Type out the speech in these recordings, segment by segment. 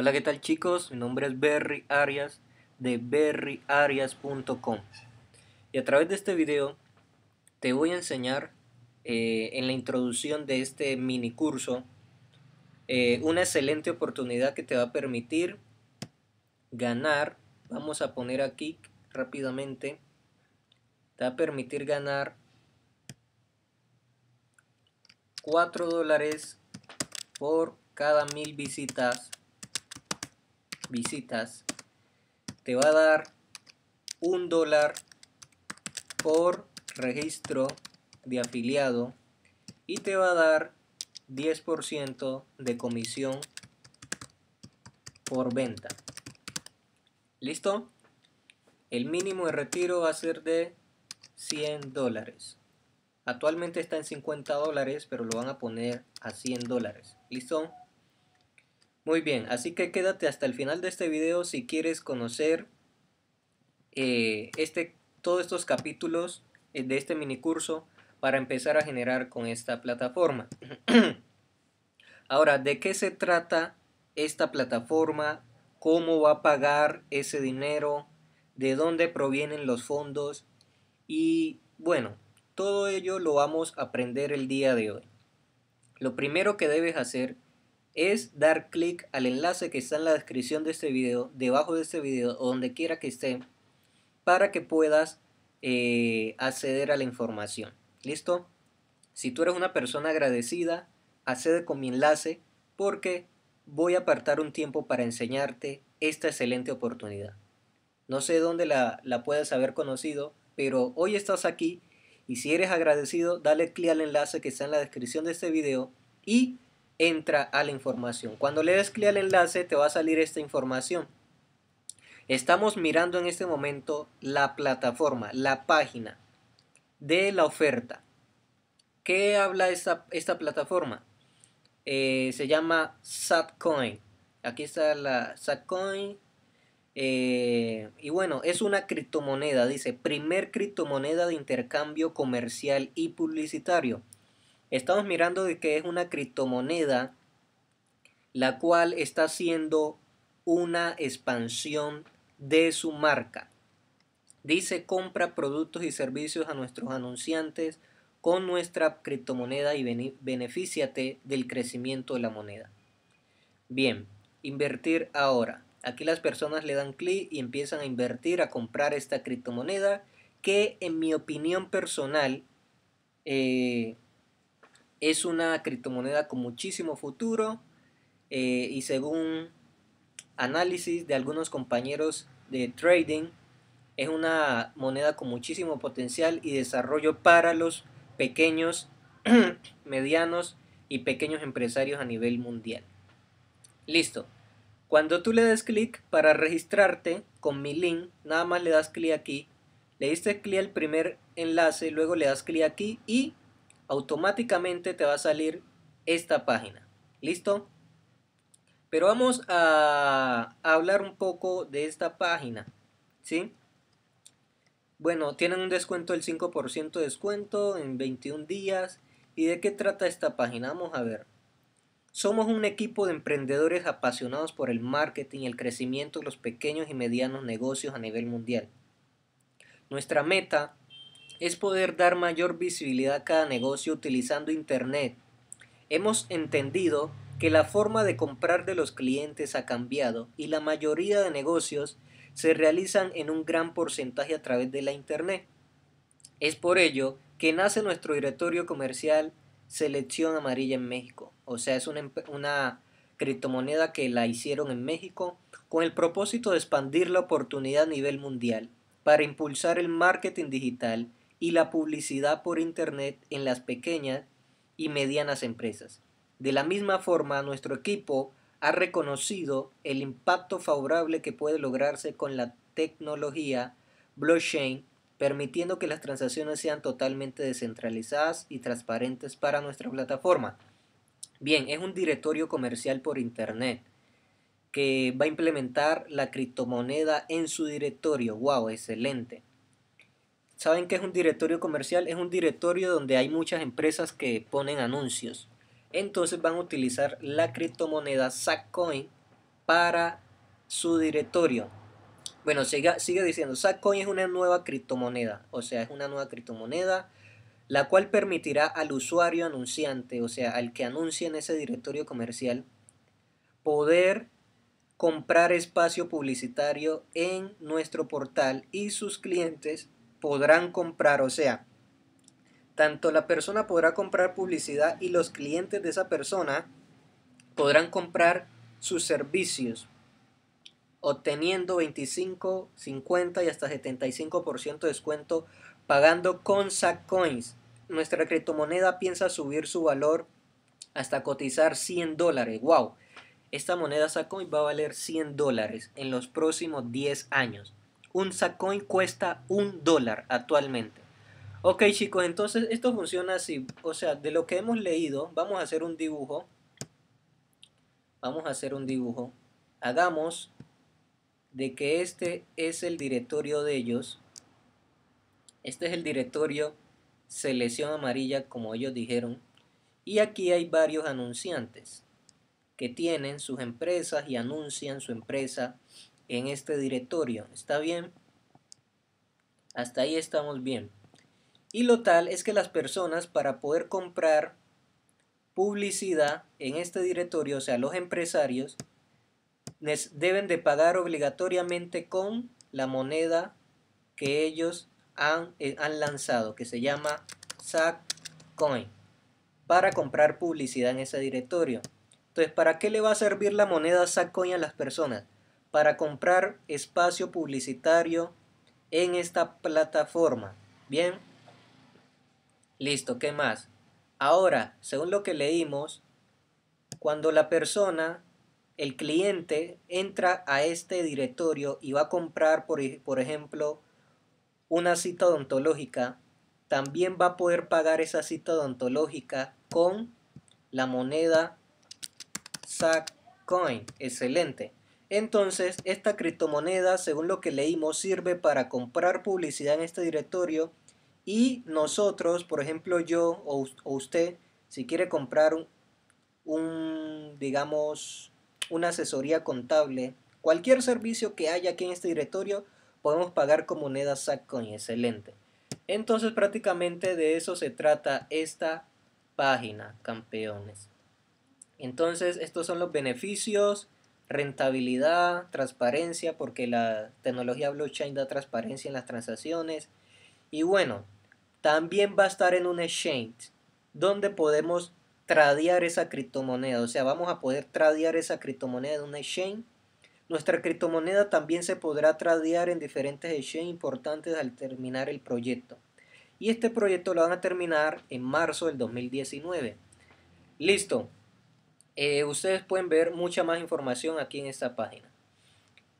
Hola, ¿qué tal chicos? Mi nombre es Berry Arias de berryarias.com y a través de este video te voy a enseñar eh, en la introducción de este mini curso eh, una excelente oportunidad que te va a permitir ganar, vamos a poner aquí rápidamente, te va a permitir ganar 4 dólares por cada mil visitas visitas te va a dar un dólar por registro de afiliado y te va a dar 10% de comisión por venta. ¿Listo? El mínimo de retiro va a ser de 100 dólares. Actualmente está en 50 dólares, pero lo van a poner a 100 dólares. ¿Listo? Muy bien, así que quédate hasta el final de este video si quieres conocer eh, este, todos estos capítulos eh, de este mini curso para empezar a generar con esta plataforma. Ahora, ¿de qué se trata esta plataforma? ¿Cómo va a pagar ese dinero? ¿De dónde provienen los fondos? Y bueno, todo ello lo vamos a aprender el día de hoy. Lo primero que debes hacer es es dar clic al enlace que está en la descripción de este video, debajo de este video o donde quiera que esté, para que puedas eh, acceder a la información. ¿Listo? Si tú eres una persona agradecida, accede con mi enlace porque voy a apartar un tiempo para enseñarte esta excelente oportunidad. No sé dónde la, la puedes haber conocido, pero hoy estás aquí y si eres agradecido, dale clic al enlace que está en la descripción de este video y entra a la información. Cuando le des clic al enlace te va a salir esta información. Estamos mirando en este momento la plataforma, la página de la oferta. ¿Qué habla esta, plataforma? Eh, se llama Satcoin. Aquí está la Satcoin. Eh, y bueno, es una criptomoneda, dice, primer criptomoneda de intercambio comercial y publicitario. Estamos mirando de que es una criptomoneda la cual está haciendo una expansión de su marca. Dice compra productos y servicios a nuestros anunciantes con nuestra criptomoneda y benefíciate del crecimiento de la moneda. Bien, invertir ahora. Aquí las personas le dan clic y empiezan a invertir, a comprar esta criptomoneda que en mi opinión personal eh, es una criptomoneda con muchísimo futuro eh, y según análisis de algunos compañeros de trading, es una moneda con muchísimo potencial y desarrollo para los pequeños, medianos y pequeños empresarios a nivel mundial. Listo. Cuando tú le des clic para registrarte con mi link, nada más le das clic aquí, le diste clic al primer enlace, luego le das clic aquí y automáticamente te va a salir esta página. ¿Listo? Pero vamos a hablar un poco de esta página. ¿Sí? Bueno, tienen un descuento del 5% de descuento en 21 días. ¿Y de qué trata esta página? Vamos a ver. Somos un equipo de emprendedores apasionados por el marketing y el crecimiento de los pequeños y medianos negocios a nivel mundial. Nuestra meta es poder dar mayor visibilidad a cada negocio utilizando Internet. Hemos entendido que la forma de comprar de los clientes ha cambiado y la mayoría de negocios se realizan en un gran porcentaje a través de la Internet. Es por ello que nace nuestro directorio comercial Selección Amarilla en México. O sea, es una, criptomoneda que la hicieron en México con el propósito de expandir la oportunidad a nivel mundial para impulsar el marketing digital y la publicidad por Internet en las pequeñas y medianas empresas. De la misma forma, nuestro equipo ha reconocido el impacto favorable que puede lograrse con la tecnología blockchain, permitiendo que las transacciones sean totalmente descentralizadas y transparentes para nuestra plataforma. Bien, es un directorio comercial por Internet que va a implementar la criptomoneda en su directorio. ¡Wow! Excelente. ¿Saben qué es un directorio comercial? Es un directorio donde hay muchas empresas que ponen anuncios. Entonces van a utilizar la criptomoneda SACOIN para su directorio. Bueno, sigue, sigue diciendo, SACCOIN es una nueva criptomoneda, o sea, es una nueva criptomoneda la cual permitirá al usuario anunciante, o sea, al que anuncie en ese directorio comercial, poder comprar espacio publicitario en nuestro portal y sus clientes podrán comprar, o sea, tanto la persona podrá comprar publicidad y los clientes de esa persona podrán comprar sus servicios, obteniendo 25, 50 y hasta 75% de descuento pagando con SACCoins. Nuestra criptomoneda piensa subir su valor hasta cotizar 100 dólares. ¡Wow! Esta moneda SACCOINS va a valer 100 dólares en los próximos 10 años. Un Sacoin cuesta un dólar actualmente. Ok chicos, entonces esto funciona así. O sea, de lo que hemos leído, vamos a hacer un dibujo. Vamos a hacer un dibujo. Hagamos de que este es el directorio de ellos. Este es el directorio selección amarilla, como ellos dijeron. Y aquí hay varios anunciantes que tienen sus empresas y anuncian su empresa en este directorio. ¿Está bien? Hasta ahí estamos bien. Y lo tal es que las personas para poder comprar publicidad en este directorio, o sea, los empresarios, deben de pagar obligatoriamente con la moneda que ellos han, eh, lanzado, que se llama SACCoin, para comprar publicidad en ese directorio. Entonces, ¿para qué le va a servir la moneda SACCoin a las personas? para comprar espacio publicitario en esta plataforma. Bien, listo, ¿qué más? Ahora, según lo que leímos, cuando la persona, el cliente, entra a este directorio y va a comprar, por, ejemplo, una cita odontológica, también va a poder pagar esa cita odontológica con la moneda SACCOIN Coin. Excelente. Entonces, esta criptomoneda, según lo que leímos, sirve para comprar publicidad en este directorio y nosotros, por ejemplo, yo o, usted, si quiere comprar un, digamos, una asesoría contable, cualquier servicio que haya aquí en este directorio, podemos pagar con moneda y Excelente. Entonces, prácticamente de eso se trata esta página, campeones. Entonces, estos son los beneficios rentabilidad, transparencia, porque la tecnología blockchain da transparencia en las transacciones. Y bueno, también va a estar en un exchange donde podemos tradear esa criptomoneda. O sea, vamos a poder tradear esa criptomoneda en un exchange. Nuestra criptomoneda también se podrá tradear en diferentes exchanges importantes al terminar el proyecto. Y este proyecto lo van a terminar en marzo del 2019. Listo, eh, ustedes pueden ver mucha más información aquí en esta página.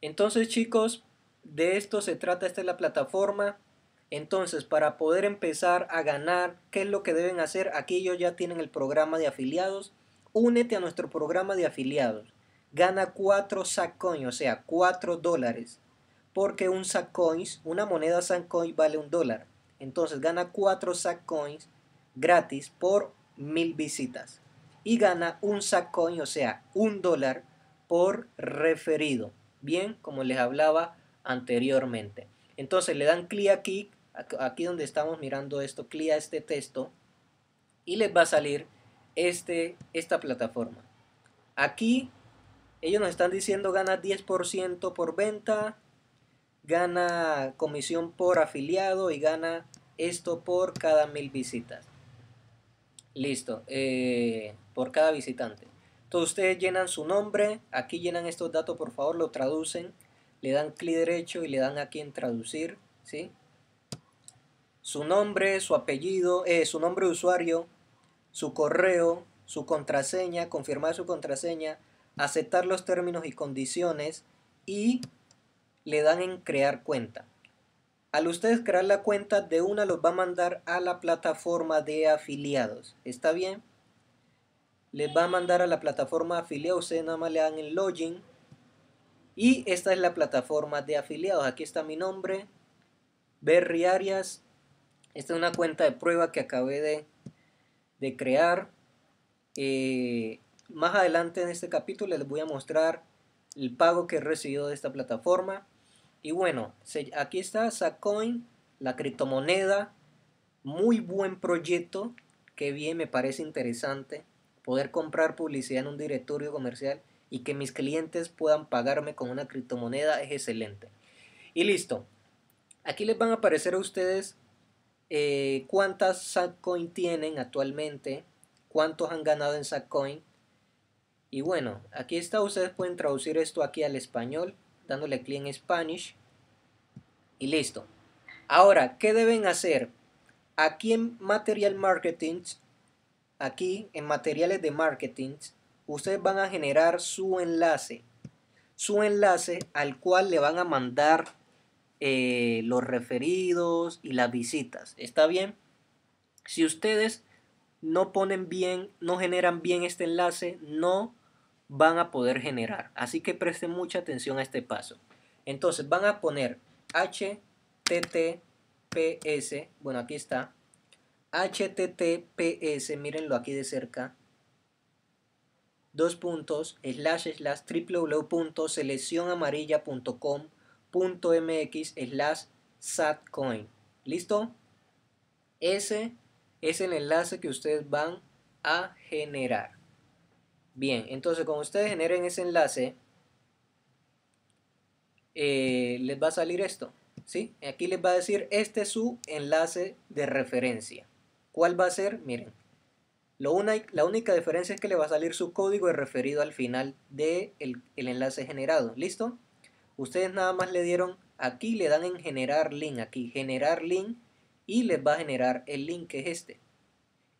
Entonces chicos, de esto se trata, esta es la plataforma. Entonces, para poder empezar a ganar, ¿qué es lo que deben hacer? Aquí ellos ya tienen el programa de afiliados. Únete a nuestro programa de afiliados. Gana 4 saccoins, o sea, 4 dólares. Porque un sacoins una moneda SACCOIN vale un dólar. Entonces, gana 4 SACCOINS gratis por mil visitas y gana un sacoño o sea, un dólar por referido. Bien, como les hablaba anteriormente. Entonces le dan clic aquí, aquí donde estamos mirando esto, clic a este texto y les va a salir este, esta plataforma. Aquí ellos nos están diciendo gana 10% por venta, gana comisión por afiliado y gana esto por cada mil visitas. Listo. Eh, por cada visitante. Entonces ustedes llenan su nombre, aquí llenan estos datos, por favor, lo traducen, le dan clic derecho y le dan aquí en traducir, ¿sí? Su nombre, su apellido, eh, su nombre de usuario, su correo, su contraseña, confirmar su contraseña, aceptar los términos y condiciones y le dan en crear cuenta. Al ustedes crear la cuenta, de una los va a mandar a la plataforma de afiliados. ¿Está bien? les va a mandar a la plataforma afiliado. Ustedes nada más le dan el login. Y esta es la plataforma de afiliados. Aquí está mi nombre, Berry Arias. Esta es una cuenta de prueba que acabé de, crear. Eh, más adelante en este capítulo les voy a mostrar el pago que he recibido de esta plataforma. Y bueno, aquí está Sacoin, la criptomoneda. Muy buen proyecto. Que bien, me parece interesante poder comprar publicidad en un directorio comercial y que mis clientes puedan pagarme con una criptomoneda es excelente. Y listo. Aquí les van a aparecer a ustedes eh, cuántas Satcoin tienen actualmente, cuántos han ganado en Satcoin. Y bueno, aquí está, ustedes pueden traducir esto aquí al español, dándole clic en Spanish. Y listo. Ahora, ¿qué deben hacer? Aquí en Material Marketing Aquí en materiales de marketing, ustedes van a generar su enlace. Su enlace al cual le van a mandar eh, los referidos y las visitas. ¿Está bien? Si ustedes no ponen bien, no generan bien este enlace, no van a poder generar. Así que presten mucha atención a este paso. Entonces van a poner https, bueno aquí está, https, mírenlo aquí de cerca, dos puntos, slash, slash, www.seleccionamarilla.com.mx, slash, satcoin. ¿Listo? Ese es el enlace que ustedes van a generar. Bien, entonces cuando ustedes generen ese enlace, eh, les va a salir esto. ¿sí? Aquí les va a decir, este es su enlace de referencia. ¿Cuál va a ser? Miren, lo la única diferencia es que le va a salir su código referido al final del de enlace generado. ¿Listo? Ustedes nada más le dieron aquí, le dan en generar link, aquí generar link y les va a generar el link que es este.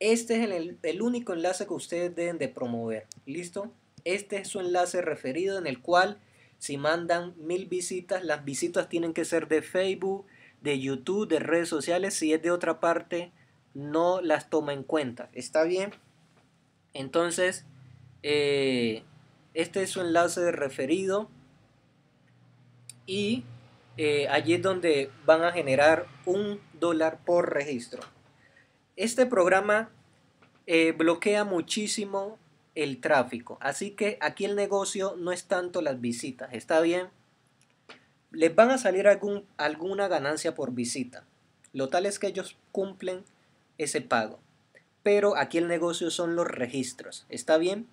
Este es el, el único enlace que ustedes deben de promover. ¿Listo? Este es su enlace referido en el cual si mandan mil visitas, las visitas tienen que ser de Facebook, de YouTube, de redes sociales. Si es de otra parte, no las toma en cuenta. ¿Está bien? Entonces, eh, este es su enlace de referido y eh, allí es donde van a generar un dólar por registro. Este programa eh, bloquea muchísimo el tráfico, así que aquí el negocio no es tanto las visitas, ¿está bien? Les van a salir alguna ganancia por visita. Lo tal es que ellos cumplen ese pago. Pero aquí el negocio son los registros. ¿Está bien?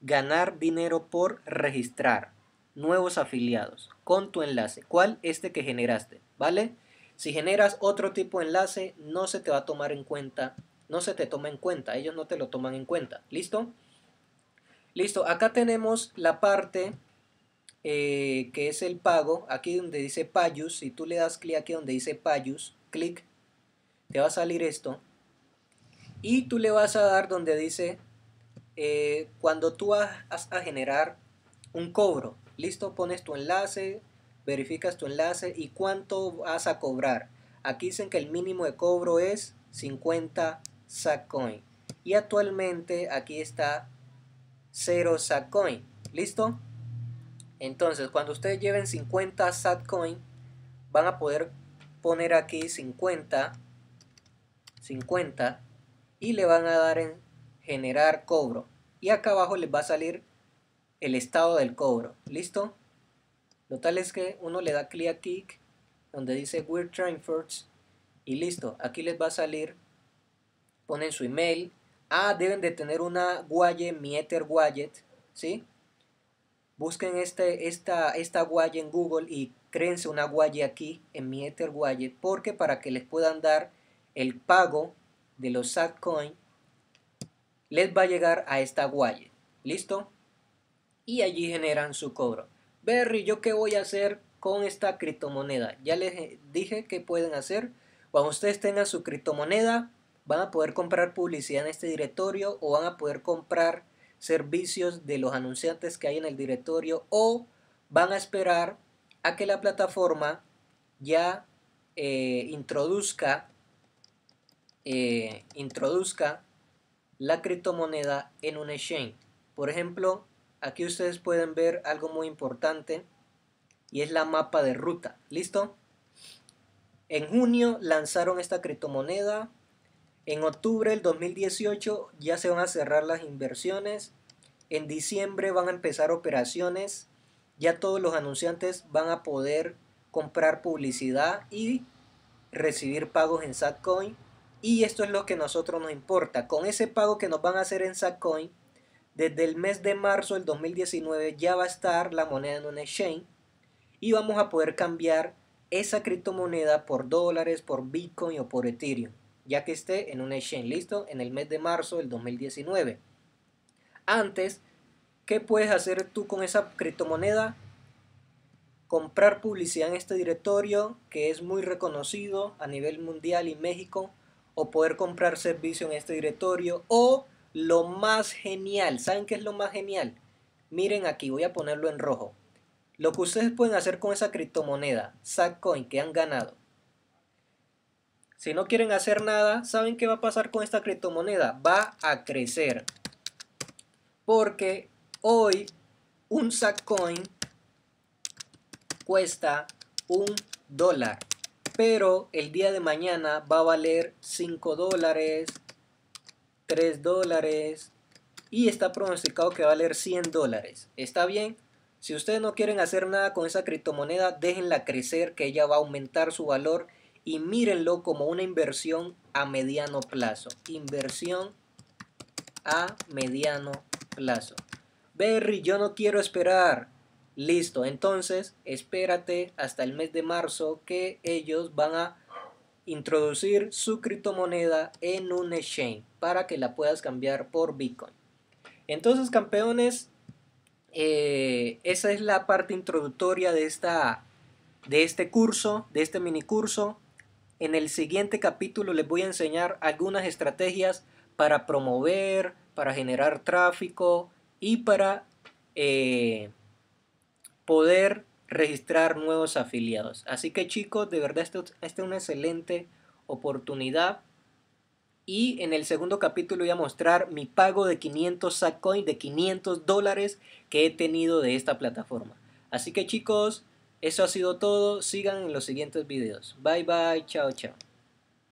Ganar dinero por registrar nuevos afiliados con tu enlace. ¿Cuál? Este que generaste, ¿vale? Si generas otro tipo de enlace, no se te va a tomar en cuenta, no se te toma en cuenta, ellos no te lo toman en cuenta, ¿listo? Listo, acá tenemos la parte eh, que es el pago, aquí donde dice Payus, si tú le das clic aquí donde dice Payus, clic, te va a salir esto, y tú le vas a dar donde dice, eh, cuando tú vas a generar un cobro, listo, pones tu enlace, verificas tu enlace y cuánto vas a cobrar. Aquí dicen que el mínimo de cobro es 50 Satcoin. Y actualmente aquí está 0 Satcoin. ¿Listo? Entonces, cuando ustedes lleven 50 Satcoin, van a poder poner aquí 50, 50 y le van a dar en generar cobro. Y acá abajo les va a salir el estado del cobro. ¿Listo? Lo tal es que uno le da clic aquí donde dice We're trying y listo. Aquí les va a salir, ponen su email. Ah, deben de tener una wallet, Mieter Wallet, ¿sí? Busquen este, esta, esta en Google y créense una wallet aquí en Mieter Wallet porque para que les puedan dar el pago de los Satcoin les va a llegar a esta wallet. ¿Listo? Y allí generan su cobro. Berry, ¿yo qué voy a hacer con esta criptomoneda? Ya les dije que pueden hacer. Cuando ustedes tengan su criptomoneda, van a poder comprar publicidad en este directorio o van a poder comprar servicios de los anunciantes que hay en el directorio o van a esperar a que la plataforma ya eh, introduzca eh, introduzca la criptomoneda en un exchange. Por ejemplo, aquí ustedes pueden ver algo muy importante y es la mapa de ruta. ¿Listo? En junio lanzaron esta criptomoneda. En octubre del 2018 ya se van a cerrar las inversiones. En diciembre van a empezar operaciones. Ya todos los anunciantes van a poder comprar publicidad y recibir pagos en Satcoin y esto es lo que a nosotros nos importa. Con ese pago que nos van a hacer en Satcoin, desde el mes de marzo del 2019 ya va a estar la moneda en un exchange y vamos a poder cambiar esa criptomoneda por dólares, por Bitcoin o por Ethereum, ya que esté en un exchange listo en el mes de marzo del 2019. Antes, ¿qué puedes hacer tú con esa criptomoneda? Comprar publicidad en este directorio que es muy reconocido a nivel mundial y México o poder comprar servicio en este directorio o lo más genial, ¿saben qué es lo más genial? Miren aquí, voy a ponerlo en rojo. Lo que ustedes pueden hacer con esa criptomoneda, SACOIN. que han ganado. Si no quieren hacer nada, ¿saben qué va a pasar con esta criptomoneda? Va a crecer. Porque hoy un SACOIN. cuesta un dólar pero el día de mañana va a valer 5 dólares, 3 dólares y está pronosticado que va a valer 100 dólares. ¿Está bien? Si ustedes no quieren hacer nada con esa criptomoneda, déjenla crecer que ella va a aumentar su valor y mírenlo como una inversión a mediano plazo. Inversión a mediano plazo. Berry, yo no quiero esperar. Listo, entonces espérate hasta el mes de marzo que ellos van a introducir su criptomoneda en un exchange para que la puedas cambiar por Bitcoin. Entonces, campeones, eh, esa es la parte introductoria de, esta, de este curso, de este mini curso. En el siguiente capítulo les voy a enseñar algunas estrategias para promover, para generar tráfico y para eh, poder registrar nuevos afiliados. Así que chicos, de verdad esta este es una excelente oportunidad. Y en el segundo capítulo voy a mostrar mi pago de 500 SACOIN. de 500 dólares que he tenido de esta plataforma. Así que chicos, eso ha sido todo. Sigan en los siguientes videos. Bye bye, chao chao.